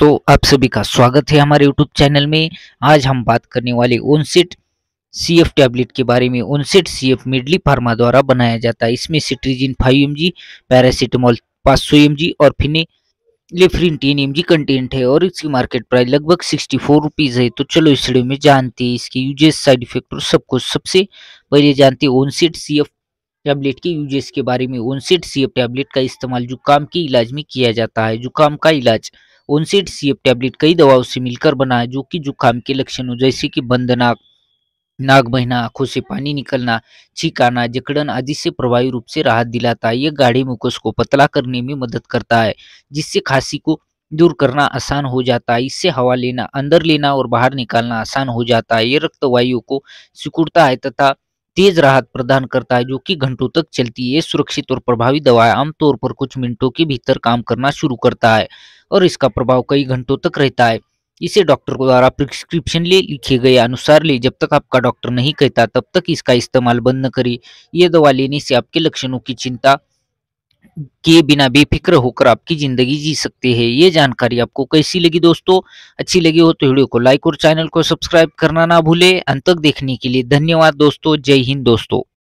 दोस्तों आप सभी का स्वागत है हमारे YouTube चैनल में आज हम बात करने वाले ओनसिट एफ टैबलेट के बारे में ओनसिट एफ मिडली फार्मा द्वारा बनाया जाता है इसमें सिट्रीजिन 5 एम जी पैरासीटामोल पाँच 500 एमजी और फिने फिनेफ्रिन 10 एमजी कंटेंट है और इसकी मार्केट प्राइस लगभग सिक्सटी फोर रुपीज़ है तो चलो इस वीडियो में जानते हैं इसके यूजेस साइड इफेक्ट और सब कुछ सबसे पहले जानते हैं ओनसिट सी एफ टैबलेट के यूजेस के बारे में ओनसिट सी एफ टैबलेट का इस्तेमाल जुकाम के इलाज में किया जाता है जुकाम का इलाज ओनसेट सी एफ टैबलेट कई दवाओं से मिलकर बना है जो कि जुकाम के लक्षणों जैसे कि बंदनाक नाक बहना आंखों से पानी निकलना छिकाना जकड़न आदि से प्रभावी रूप से राहत दिलाता है यह गाढ़ी मुकस को पतला करने में मदद करता है जिससे खांसी को दूर करना आसान हो जाता है इससे हवा लेना अंदर लेना और बाहर निकालना आसान हो जाता है यह रक्तवायु को सिकुड़ता है तथा तेज राहत प्रदान करता है जो कि घंटों तक चलती है सुरक्षित और प्रभावी दवा आमतौर पर कुछ मिनटों के भीतर काम करना शुरू करता है और इसका प्रभाव कई घंटों तक रहता है इसे डॉक्टर को द्वारा प्रिस्क्रिप्शन ले लिखे गए अनुसार ले जब तक आपका डॉक्टर नहीं कहता तब तक इसका इस्तेमाल बंद न करे यह दवा लेने से आपके लक्षणों की चिंता के बिना बेफिक्र होकर आपकी जिंदगी जी सकते हैं ये जानकारी आपको कैसी लगी दोस्तों अच्छी लगी हो तो वीडियो को लाइक और चैनल को सब्सक्राइब करना ना भूले अंत तक देखने के लिए धन्यवाद दोस्तों जय हिंद दोस्तों